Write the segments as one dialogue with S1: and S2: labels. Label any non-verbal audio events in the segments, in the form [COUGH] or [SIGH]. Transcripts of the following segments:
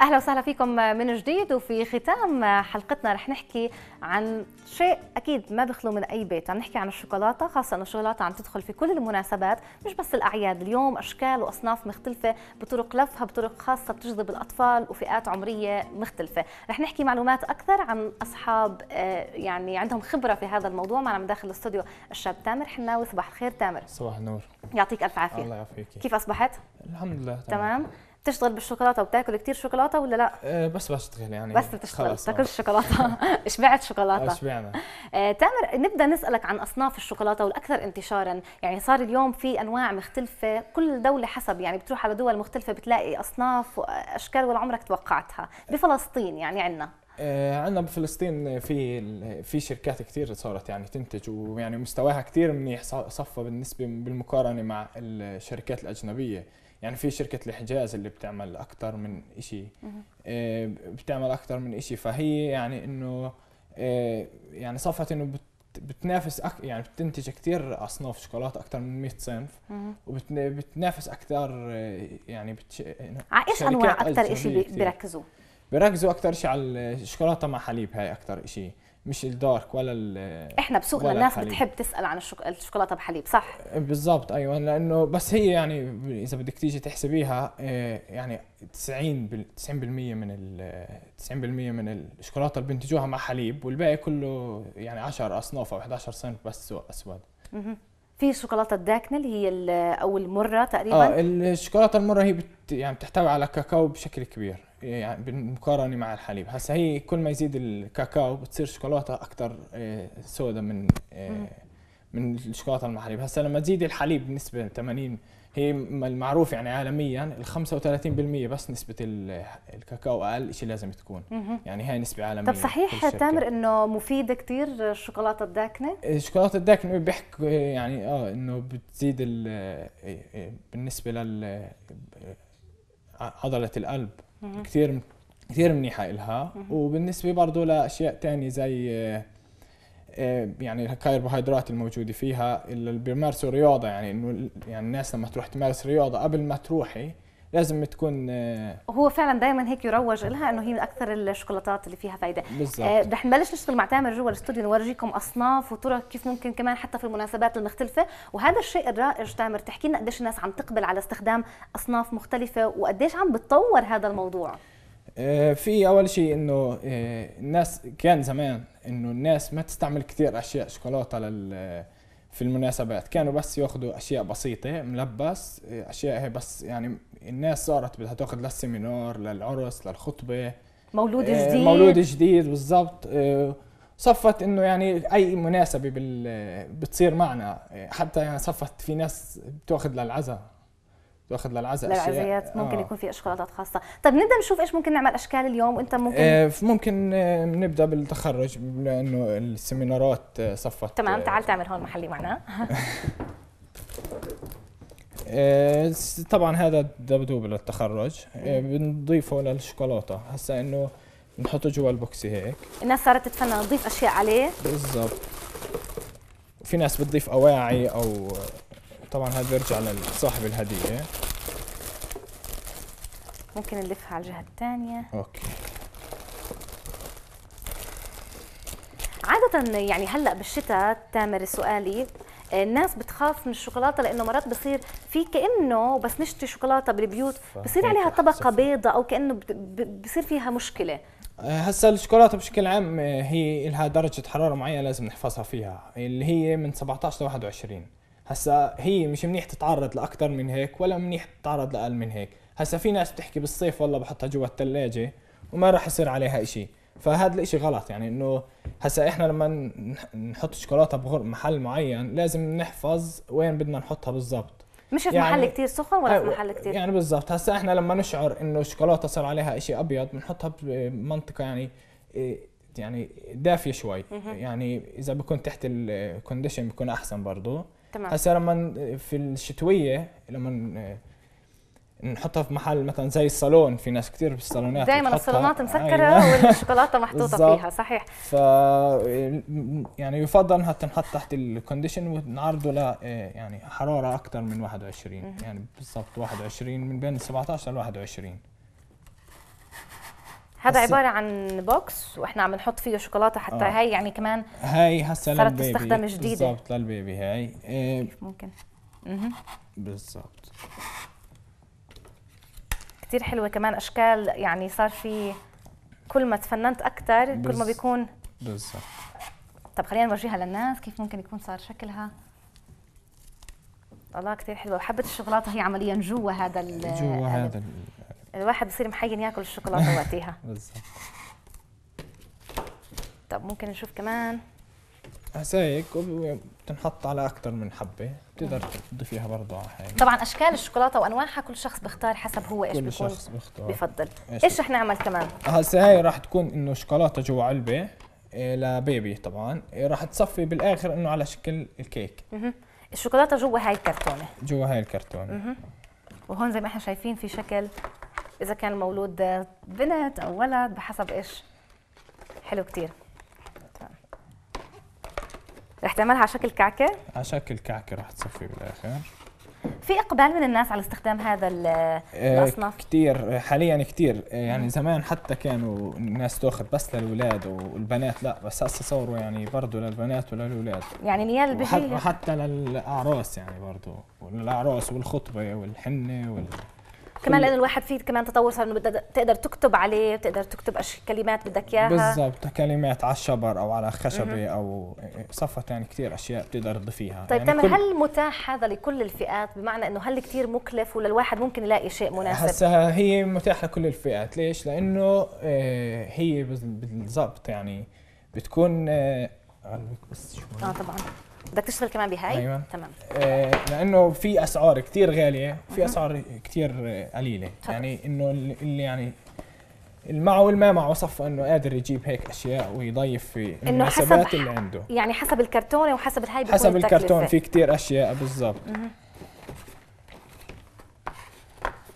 S1: اهلا وسهلا فيكم من جديد وفي ختام حلقتنا رح نحكي عن شيء اكيد ما بيخلو من اي بيت عم نحكي عن الشوكولاته خاصه انه الشوكولاته عم تدخل في كل المناسبات مش بس الاعياد اليوم اشكال واصناف مختلفه بطرق لفها بطرق خاصه بتجذب الاطفال وفئات عمريه مختلفه رح نحكي معلومات اكثر عن اصحاب آه، يعني عندهم خبره في هذا الموضوع معنا من داخل الاستوديو الشاب تامر حناوي صباح الخير تامر صباح النور يعطيك الف عافيه الله يعافيك كيف اصبحت الحمد لله تمام, تمام. بتشتغل بالشوكولاته وبتاكل كثير شوكولاته ولا لا؟
S2: إيه، بس بشتغل يعني بس بتشتغل بتاكل [LAUGHS]
S1: شوكولاته شبعت شوكولاته شبعنا آه، تامر نبدا نسالك عن اصناف الشوكولاته والاكثر انتشارا، يعني صار اليوم في انواع مختلفه، كل دوله حسب يعني بتروح على دول مختلفه بتلاقي اصناف واشكال ولا عمرك توقعتها، بفلسطين يعني عندنا
S2: آه، عندنا بفلسطين في في شركات كثير صارت يعني تنتج ويعني مستواها كثير منيح صفى بالنسبه بالمقارنه مع الشركات الاجنبيه يعني في شركه الحجاز اللي بتعمل اكثر من شيء آه، بتعمل اكثر من شيء فهي يعني انه آه، يعني صفت انه بتنافس أك... يعني بتنتج كثير اصناف شوكولاته اكثر من 100 صنف وبتنافس اكثر آه، يعني بتش... على ايش انواع اكثر شيء بيركزوا؟ بيركزوا اكثر شيء على الشوكولاته مع حليب هاي اكثر شيء مش الدارك ولا ال احنا بسوقنا الناس الحليب. بتحب
S1: تسال عن الشوكولاته بحليب صح
S2: بالضبط ايوه لانه بس هي يعني اذا بدك تيجي تحسبيها آه، يعني 90 90% من ال 90% من الشوكولاته اللي بينتجوها مع حليب والباقي كله يعني 10 اصناف او 11 صنف بس سوق اسود
S1: في الشوكولاته الداكنه اللي هي او المره تقريبا اه
S2: الشوكولاته المره هي بت يعني بتحتوي على كاكاو بشكل كبير يعني بالمقارنه مع الحليب هسا هي كل ما يزيد الكاكاو بتصير شوكولاته اكثر آه، سودا من آه، من الشوكولاته مع الحليب هسا لما تزيد الحليب بنسبه 80 هي المعروف يعني عالميا ال 35% بس نسبة الكاكاو أقل شيء لازم تكون يعني هاي نسبة عالمية طب صحيح تامر
S1: إنه مفيدة كثير الشوكولاتة الداكنة؟
S2: آه، الشوكولاتة الداكنة بيحكوا يعني آه إنه بتزيد بالنسبة لل عضلة القلب كثير كثير منيحه إلها وبالنسبه برضه لاشياء تانية زي آه، آه، يعني الكربوهيدرات الموجوده فيها اللي بيمارسوا رياضه يعني انه يعني الناس لما تروح تمارس رياضه قبل ما تروحي لازم تكون آه،
S1: هو فعلا دائما هيك يروج لها انه هي من اكثر الشوكولاتات اللي فيها فائده بالظبط آه، رح نبلش نشتغل مع تامر جوا الاستوديو نورجيكم اصناف وطرق كيف ممكن كمان حتى في المناسبات المختلفه وهذا الشيء الرائج تامر تحكي لنا قديش الناس عم تقبل على استخدام اصناف مختلفه وقديش عم بتطور هذا الموضوع
S2: آه، في اول شيء انه الناس كان زمان انه الناس ما تستعمل كثير اشياء شوكولاته لل في المناسبات كانوا بس ياخذوا اشياء بسيطه ملبس اشياء هي بس يعني الناس صارت بدها تاخذ للسيمينار للعرس للخطبه مولود آه، جديد مولود جديد بالضبط آه، صفت انه يعني اي مناسبه بال... بتصير معنا آه، حتى يعني صفت في ناس بتاخذ للعزاء بتاخذ للعزاء للعزيات ممكن آه. يكون
S1: في اشكالات خاصه طب نبدا نشوف ايش ممكن نعمل اشكال اليوم وانت ممكن آه
S2: ممكن آه نبدا بالتخرج لانه السيمينارات صفت تمام
S1: تعال تعمل هون محلي معنا [LAUGHS]
S2: آه، طبعا هذا دبدوب للتخرج آه، بنضيفه للشوكولاته هسا انه بنحطه جوا البوكسي هيك
S1: الناس صارت تتفنن تضيف اشياء عليه
S2: بالضبط في ناس بتضيف اواعي او طبعا هذا بيرجع لصاحب الهديه
S1: ممكن نلفها على الجهه الثانيه اوكي عادة يعني هلا بالشتاء تامر سؤالي آه، الناس خاص من الشوكولاته لانه مرات بصير في كانه بس نشتري شوكولاته بالبيوت بصير عليها طبقه بيضة او كانه بصير فيها مشكله
S2: هسا الشوكولاته بشكل عام آه، هي لها درجه حراره معينه لازم نحفظها فيها اللي هي من 17 ل 21 هسا هي مش منيح تتعرض لاكثر من هيك ولا منيح تتعرض لاقل من هيك هسا في ناس بتحكي بالصيف والله بحطها جوا الثلاجه وما راح يصير عليها شيء فهذا الاشي غلط يعني انه هسا احنا لما نحط شوكولاته بغر محل معين لازم نحفظ وين بدنا نحطها بالضبط
S1: مش في يعني محل كتير سخن ولا في أيوة، محل
S2: كتير يعني بالضبط هسا احنا لما نشعر انه الشوكولاته صار عليها اشي ابيض بنحطها بمنطقه يعني إيه، يعني دافيه شوي يعني اذا بكون تحت الكونديشن بكون احسن برضه تمام هسا لما في الشتويه لما نحطها في محل مثلا زي الصالون في ناس كثير بالصالونات دائما الصالونات مسكره أيوة. [LAUGHS]
S1: والشوكولاته محطوطه فيها صحيح
S2: ف يعني يفضل انها تنحط تحت الكونديشن ونعرضه ل آه، يعني حراره اكثر من 21 يعني بالضبط 21 من بين 17 ل 21 هذا عباره
S1: عن بوكس واحنا عم نحط فيه شوكولاته حتى آه. هاي يعني كمان هاي هسا صارت تستخدم جديده
S2: بالضبط للبيبي هاي إيه ممكن بالضبط
S1: كثير حلوه كمان اشكال يعني صار في كل ما تفننت اكثر كل ما بيكون بالظبط طب خلينا نورجيها للناس كيف ممكن يكون صار شكلها الله كثير حلوه وحبه الشوكولاته هي عمليا جوا هذا جوا هذا الواحد بصير محين ياكل الشوكولاته وقتيها [LAUGHS] بالظبط طب ممكن نشوف كمان
S2: هسا هيك بتنحط على اكثر من حبه بتقدر تضيفيها برضه على حاجه طبعا
S1: اشكال الشوكولاته وانواعها كل شخص بيختار حسب هو ايش كل شخص بيختار بفضل ايش, رح نعمل كمان
S2: هسه هاي رح تكون انه شوكولاته جوا علبه إيه، لبيبي طبعا إيه، رح تصفي بالاخر انه على شكل الكيك
S1: الشوكولاته جوا هاي الكرتونه
S2: جوا هاي الكرتونه
S1: وهون زي ما احنا شايفين في شكل اذا كان المولود بنت او ولد بحسب ايش حلو كتير رح تعملها على شكل كعكه
S2: على شكل كعكه رح تصفي بالاخر
S1: في اقبال من الناس على استخدام هذا آه، الاصناف
S2: كثير حاليا كثير آه، يعني زمان حتى كانوا الناس تاخذ بس للاولاد والبنات لا بس هسه صوروا يعني برضه للبنات وللولاد
S1: يعني نيال البشيه وحتى للاعراس
S2: يعني برضه وللاعراس والخطبه والحنه وال
S1: كمان لانه الواحد فيه كمان تطور صار انه تقدر تكتب عليه بتقدر تكتب كلمات بدك اياها بالضبط
S2: كلمات على الشبر او على خشبه او صفة يعني كثير اشياء بتقدر تضيفيها طيب يعني تامر هل
S1: متاح هذا لكل الفئات بمعنى انه هل كثير مكلف ولا الواحد ممكن يلاقي شيء مناسب
S2: هسه هي متاحه لكل الفئات ليش لانه آه، هي بالضبط يعني بتكون بس آه، شوي اه طبعا
S1: بدك تشتغل كمان بهاي أيوة. تمام
S2: آه، لانه في اسعار كثير غاليه وفي اسعار كثير قليله طبعا. يعني انه اللي يعني المعه والما معه صفى انه قادر يجيب هيك اشياء ويضيف في المناسبات اللي عنده
S1: يعني حسب الكرتونه وحسب الهاي حسب الكرتون في
S2: كثير اشياء بالضبط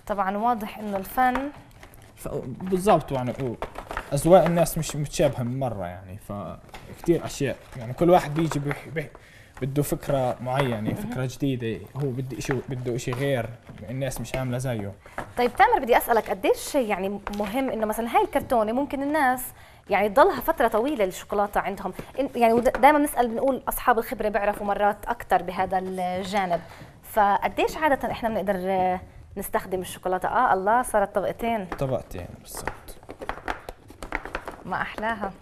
S1: طبعا واضح انه الفن
S2: بالضبط يعني اذواق الناس مش متشابهه من مره يعني فكثير اشياء يعني كل واحد بيجي بيحب بيحب بده فكره معينه فكره جديده هو بده شيء بده شيء غير الناس مش عامله زيه
S1: طيب تامر بدي اسالك قديش يعني مهم انه مثلا هاي الكرتونه ممكن الناس يعني تضلها فتره طويله الشوكولاته عندهم يعني دائما بنسال بنقول اصحاب الخبره بيعرفوا مرات اكثر بهذا الجانب فقديش عاده احنا بنقدر نستخدم الشوكولاته اه الله صارت طبقتين
S2: طبقتين بالضبط
S1: ما احلاها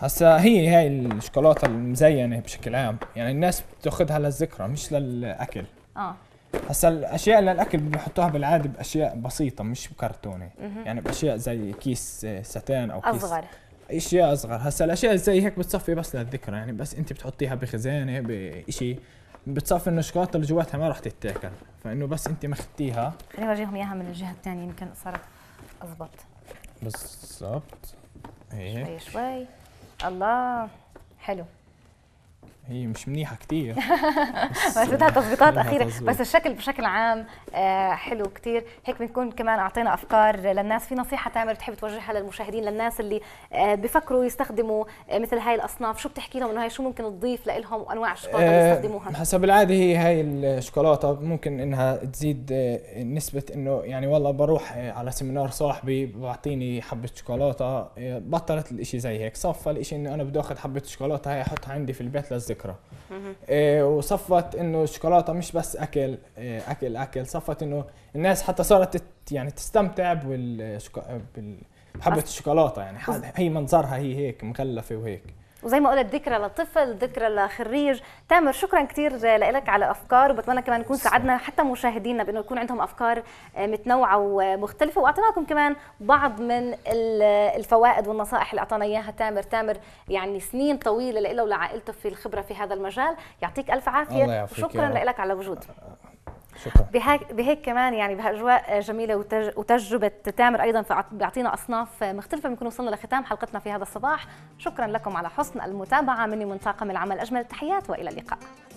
S2: هسا هي هاي الشوكولاته المزينه بشكل عام يعني الناس بتاخذها للذكرى مش للاكل اه هسا الاشياء للاكل بنحطوها بالعاده باشياء بسيطه مش بكرتونه يعني باشياء زي كيس آه، ستان او كيس اصغر اشياء اصغر هسا الاشياء زي هيك بتصفي بس للذكرى يعني بس انت بتحطيها بخزانه بشيء بتصفي انه الشوكولاته اللي جواتها ما راح تتاكل فانه بس انت مختيها
S1: خليني اورجيهم اياها من الجهه الثانيه يمكن صارت اضبط
S2: بالضبط هيك
S1: شوي شوي الله حلو
S2: هي مش منيحه كثير
S1: [LAUGHS] بس بدها تظبيطات اخيره بس الشكل بشكل عام آه، حلو كثير هيك بنكون كمان اعطينا افكار للناس في نصيحه تامر بتحب توجهها للمشاهدين للناس اللي آه، بفكروا يستخدموا آه، مثل هاي الاصناف شو بتحكي لهم انه هاي شو ممكن تضيف لهم وانواع الشوكولاته اللي يستخدموها حسب
S2: العاده هي هاي الشوكولاته ممكن انها تزيد نسبه انه يعني والله بروح على سيمينار صاحبي بعطيني حبه شوكولاته بطلت الاشي زي هيك صفى الاشي انه انا بدي اخذ حبه شوكولاته هاي احطها عندي في البيت للذكرى الفكره إيه وصفت انه الشوكولاته مش بس اكل إيه اكل اكل صفت انه الناس حتى صارت يعني تستمتع بالشكو... بحبه الشوكولاته يعني هي منظرها هي هيك مغلفه وهيك
S1: وزي ما قلت ذكرى لطفل ذكرى لخريج تامر شكرا كثير لك على افكار وبتمنى كمان نكون ساعدنا حتى مشاهدينا بانه يكون عندهم افكار آه، متنوعه ومختلفه واعطيناكم كمان بعض من الفوائد والنصائح اللي اعطانا اياها تامر تامر يعني سنين طويله له ولعائلته في الخبره في هذا المجال يعطيك الف عافيه الله وشكرا لك على وجودك شكرا بهيك, كمان يعني بهاجواء جميله وتجربه تامر ايضا بيعطينا اصناف مختلفه بنكون وصلنا لختام حلقتنا في هذا الصباح شكرا لكم على حسن المتابعه مني من طاقم العمل اجمل التحيات والى اللقاء